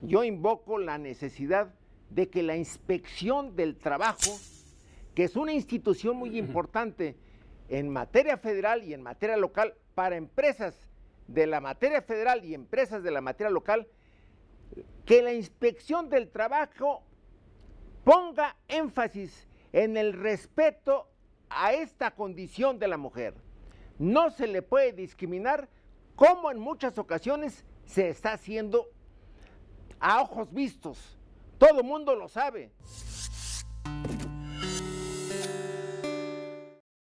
Yo invoco la necesidad de que la inspección del trabajo, que es una institución muy importante en materia federal y en materia local, para empresas de la materia federal y empresas de la materia local, que la inspección del trabajo ponga énfasis en el respeto a esta condición de la mujer. No se le puede discriminar como en muchas ocasiones se está haciendo a ojos vistos. Todo mundo lo sabe.